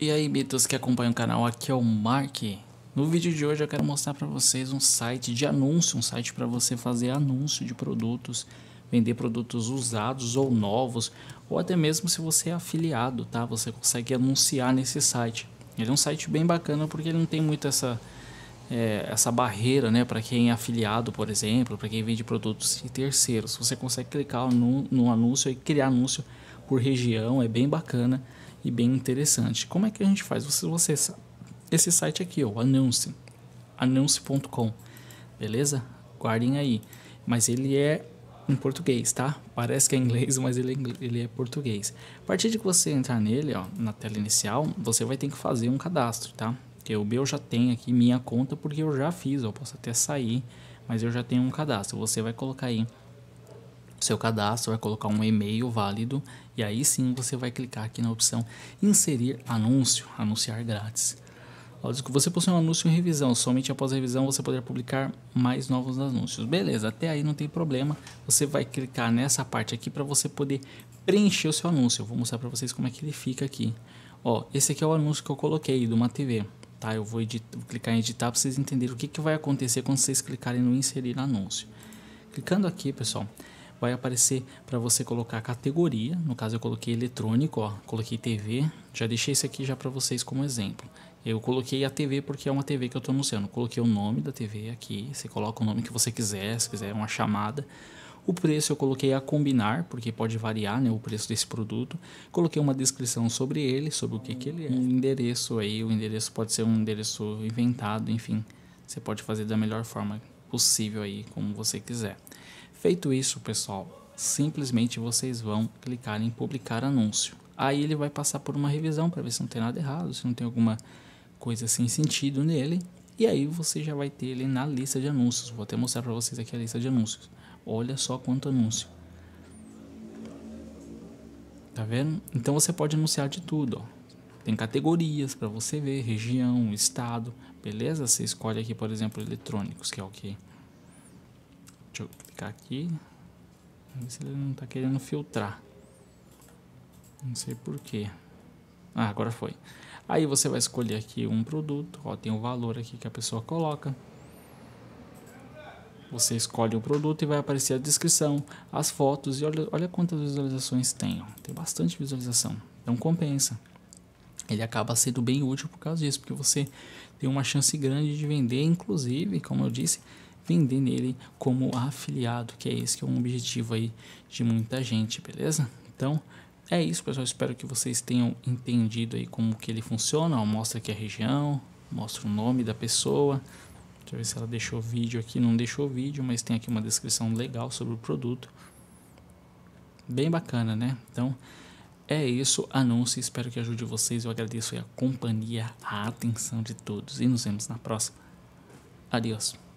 E aí, mitos que acompanham o canal, aqui é o Mark. No vídeo de hoje eu quero mostrar para vocês um site de anúncio, um site para você fazer anúncio de produtos, vender produtos usados ou novos, ou até mesmo se você é afiliado, tá? Você consegue anunciar nesse site. Ele é um site bem bacana porque ele não tem muito essa é, essa barreira, né, para quem é afiliado, por exemplo, para quem vende produtos de terceiros. Você consegue clicar no, no anúncio e criar anúncio por região, é bem bacana e bem interessante. Como é que a gente faz? Você, você esse site aqui, o anúncio, anúncio.com, beleza? Guardem aí. Mas ele é em português, tá? Parece que é inglês, mas ele é, inglês, ele é português. A partir de que você entrar nele, ó, na tela inicial, você vai ter que fazer um cadastro, tá? Eu, eu já tenho aqui minha conta porque eu já fiz, eu posso até sair, mas eu já tenho um cadastro. Você vai colocar aí seu cadastro, vai colocar um e-mail válido e aí sim você vai clicar aqui na opção inserir anúncio, anunciar grátis. Lógico, você possui um anúncio em revisão, somente após a revisão você poderá publicar mais novos anúncios. Beleza, até aí não tem problema. Você vai clicar nessa parte aqui para você poder preencher o seu anúncio. Eu vou mostrar para vocês como é que ele fica aqui. Ó, esse aqui é o anúncio que eu coloquei de uma TV. Tá, eu vou, editar, vou clicar em editar para vocês entenderem o que, que vai acontecer quando vocês clicarem no inserir anúncio. Clicando aqui, pessoal, vai aparecer para você colocar a categoria. No caso, eu coloquei eletrônico, ó, coloquei TV. Já deixei isso aqui já para vocês como exemplo. Eu coloquei a TV porque é uma TV que eu estou anunciando. Coloquei o nome da TV aqui. Você coloca o nome que você quiser, se quiser uma chamada. O preço eu coloquei a combinar, porque pode variar né, o preço desse produto. Coloquei uma descrição sobre ele, sobre o que, que ele é. Um endereço aí, o endereço pode ser um endereço inventado, enfim. Você pode fazer da melhor forma possível aí, como você quiser. Feito isso, pessoal, simplesmente vocês vão clicar em publicar anúncio. Aí ele vai passar por uma revisão para ver se não tem nada errado, se não tem alguma coisa sem sentido nele. E aí você já vai ter ele na lista de anúncios. Vou até mostrar para vocês aqui a lista de anúncios. Olha só quanto anúncio. Tá vendo? Então você pode anunciar de tudo, ó. Tem categorias para você ver, região, estado, beleza? Você escolhe aqui, por exemplo, eletrônicos, que é o que Deixa eu clicar aqui. Vamos ver se ele não está querendo filtrar. Não sei porquê. Ah, agora foi. Aí você vai escolher aqui um produto. Ó, tem o um valor aqui que a pessoa coloca. Você escolhe o produto e vai aparecer a descrição, as fotos e olha, olha quantas visualizações tem. Ó. Tem bastante visualização. Então compensa. Ele acaba sendo bem útil por causa disso, porque você tem uma chance grande de vender, inclusive, como eu disse, vender nele como afiliado, que é esse que é um objetivo aí de muita gente, beleza? Então, é isso, pessoal. Espero que vocês tenham entendido aí como que ele funciona. mostra aqui a região, mostra o nome da pessoa. Deixa eu ver se ela deixou vídeo aqui. Não deixou vídeo, mas tem aqui uma descrição legal sobre o produto. Bem bacana, né? Então, é isso. Anúncio. Espero que ajude vocês. Eu agradeço a companhia, a atenção de todos. E nos vemos na próxima. Adiós.